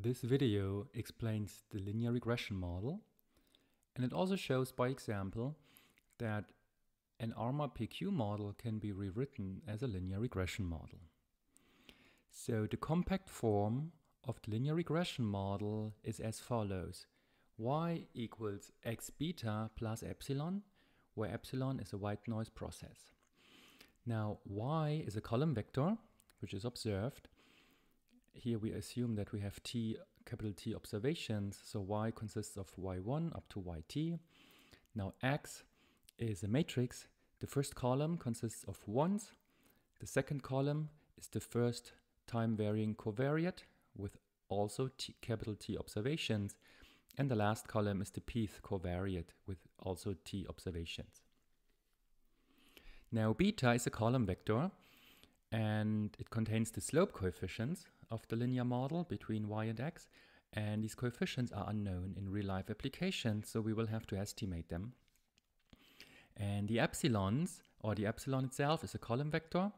This video explains the linear regression model and it also shows by example that an ARMA PQ model can be rewritten as a linear regression model. So the compact form of the linear regression model is as follows. y equals x beta plus epsilon, where epsilon is a white noise process. Now y is a column vector, which is observed, here we assume that we have t capital T observations. So y consists of y1 up to yt. Now x is a matrix. The first column consists of ones. The second column is the first time varying covariate with also T, capital T observations. And the last column is the pth covariate with also T observations. Now beta is a column vector and it contains the slope coefficients of the linear model between y and x, and these coefficients are unknown in real-life applications, so we will have to estimate them. And the epsilons, or the epsilon itself, is a column vector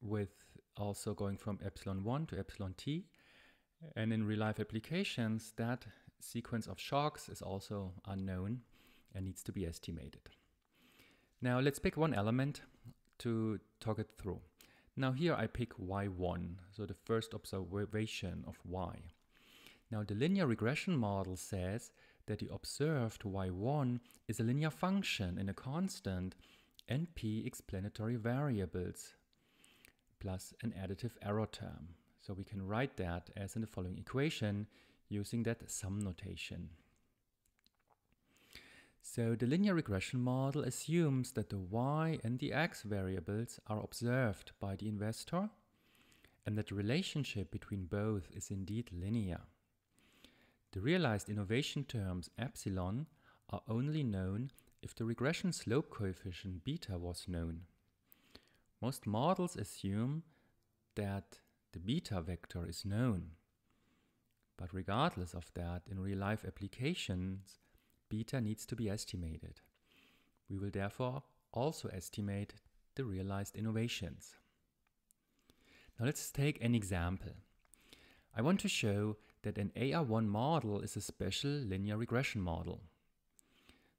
with also going from epsilon 1 to epsilon t. And in real-life applications, that sequence of shocks is also unknown and needs to be estimated. Now let's pick one element to talk it through. Now here I pick y1, so the first observation of y. Now the linear regression model says that the observed y1 is a linear function in a constant and p explanatory variables plus an additive error term. So we can write that as in the following equation using that sum notation. So the linear regression model assumes that the y and the x variables are observed by the investor and that the relationship between both is indeed linear. The realized innovation terms epsilon are only known if the regression slope coefficient beta was known. Most models assume that the beta vector is known. But regardless of that, in real-life applications, beta needs to be estimated. We will therefore also estimate the realized innovations. Now let's take an example. I want to show that an AR1 model is a special linear regression model.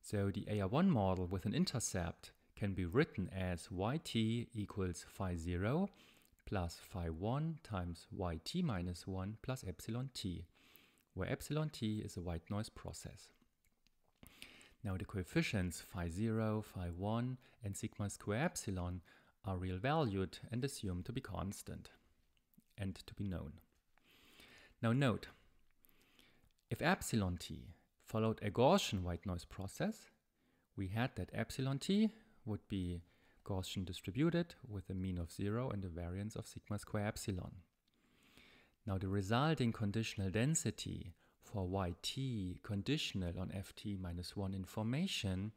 So the AR1 model with an intercept can be written as yt equals phi 0 plus phi 1 times yt minus 1 plus epsilon t, where epsilon t is a white noise process. Now the coefficients phi 0, phi 1 and sigma square epsilon are real valued and assumed to be constant and to be known. Now note, if epsilon t followed a Gaussian white noise process, we had that epsilon t would be Gaussian distributed with a mean of 0 and a variance of sigma square epsilon. Now the resulting conditional density for yt conditional on ft minus 1 information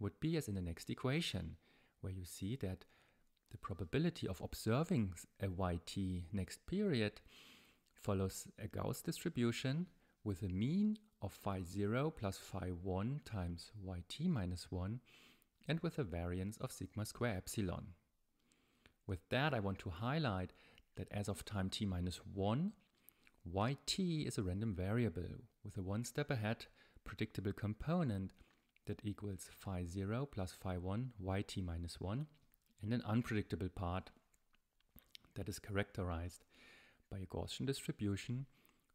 would be as in the next equation, where you see that the probability of observing a yt next period follows a Gauss distribution with a mean of phi 0 plus phi 1 times yt minus 1 and with a variance of sigma square epsilon. With that I want to highlight that as of time t minus 1, yt is a random variable with a one step ahead predictable component that equals phi 0 plus phi 1 yt minus 1 and an unpredictable part that is characterized by a Gaussian distribution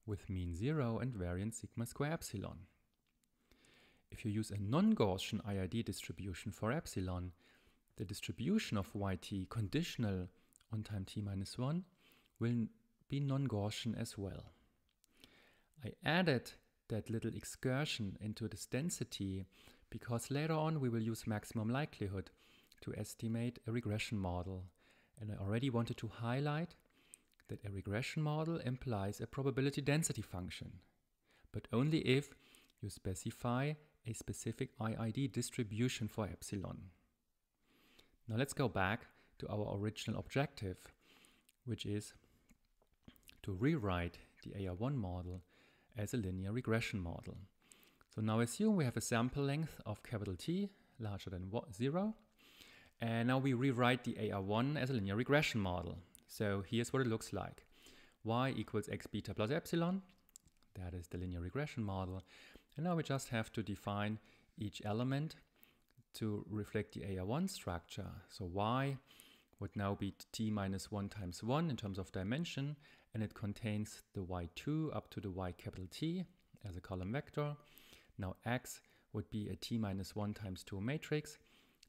with mean 0 and variance sigma square epsilon. If you use a non-Gaussian IID distribution for epsilon, the distribution of yt conditional on time t minus 1 will be non-Gaussian as well. I added that little excursion into this density because later on we will use maximum likelihood to estimate a regression model. And I already wanted to highlight that a regression model implies a probability density function, but only if you specify a specific IID distribution for epsilon. Now let's go back to our original objective, which is to rewrite the AR1 model as a linear regression model. So now assume we have a sample length of capital T larger than zero. And now we rewrite the AR1 as a linear regression model. So here's what it looks like. y equals x beta plus epsilon. That is the linear regression model. And now we just have to define each element to reflect the AR1 structure. So y would now be t minus 1 times 1 in terms of dimension, and it contains the y2 up to the y capital T as a column vector. Now x would be a t minus 1 times 2 matrix.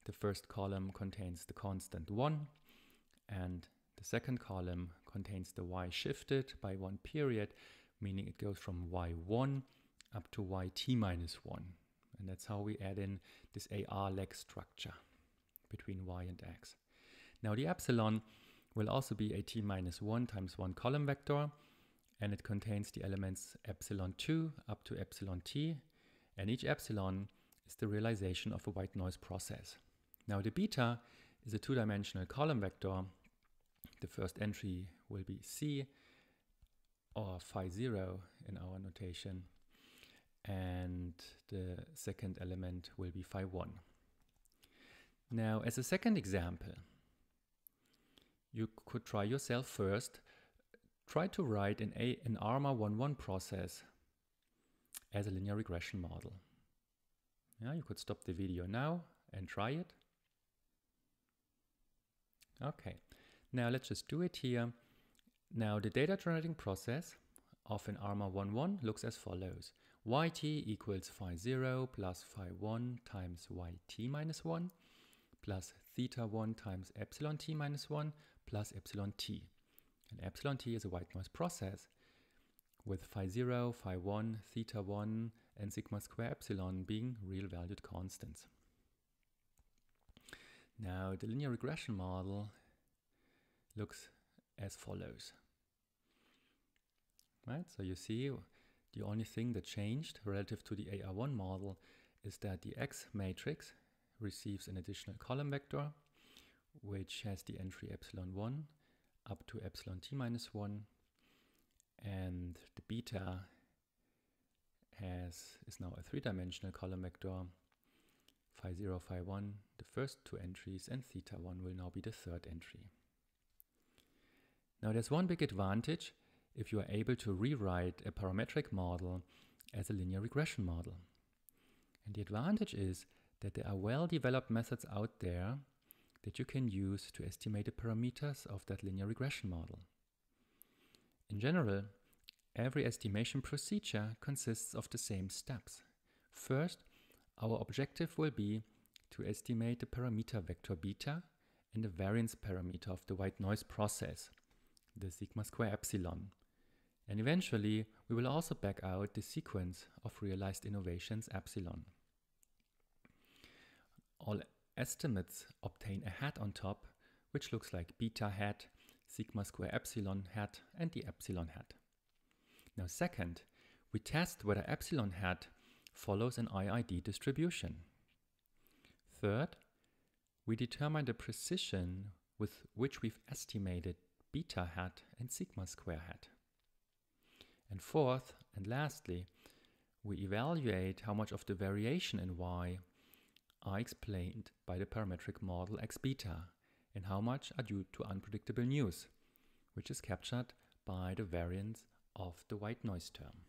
The first column contains the constant 1 and the second column contains the y shifted by one period, meaning it goes from y1 up to yt minus 1. And that's how we add in this AR-leg structure between y and x. Now the epsilon will also be 18 minus 1 times 1 column vector, and it contains the elements epsilon 2 up to epsilon t, and each epsilon is the realization of a white noise process. Now the beta is a two-dimensional column vector. The first entry will be c, or phi 0 in our notation, and the second element will be phi 1. Now as a second example, you could try yourself first. Try to write an, a, an ARMA 1-1 process as a linear regression model. Yeah, you could stop the video now and try it. Okay, now let's just do it here. Now the data generating process of an ARMA 1-1 looks as follows. yt equals phi 0 plus phi 1 times yt minus 1 plus theta 1 times epsilon t minus 1 plus epsilon t. And epsilon t is a white noise process with phi 0, phi 1, theta 1, and sigma square epsilon being real valued constants. Now, the linear regression model looks as follows. Right, so you see the only thing that changed relative to the AR1 model is that the X matrix receives an additional column vector, which has the entry epsilon 1 up to epsilon t minus 1, and the beta has, is now a three-dimensional column vector, phi 0, phi 1, the first two entries, and theta 1 will now be the third entry. Now there's one big advantage if you are able to rewrite a parametric model as a linear regression model. And the advantage is that there are well-developed methods out there that you can use to estimate the parameters of that linear regression model. In general, every estimation procedure consists of the same steps. First, our objective will be to estimate the parameter vector beta and the variance parameter of the white noise process, the sigma square epsilon. And eventually, we will also back out the sequence of realized innovations epsilon. All estimates obtain a hat on top, which looks like beta hat, sigma square epsilon hat, and the epsilon hat. Now second, we test whether epsilon hat follows an IID distribution. Third, we determine the precision with which we've estimated beta hat and sigma square hat. And fourth, and lastly, we evaluate how much of the variation in y are explained by the parametric model x beta and how much are due to unpredictable news, which is captured by the variance of the white noise term.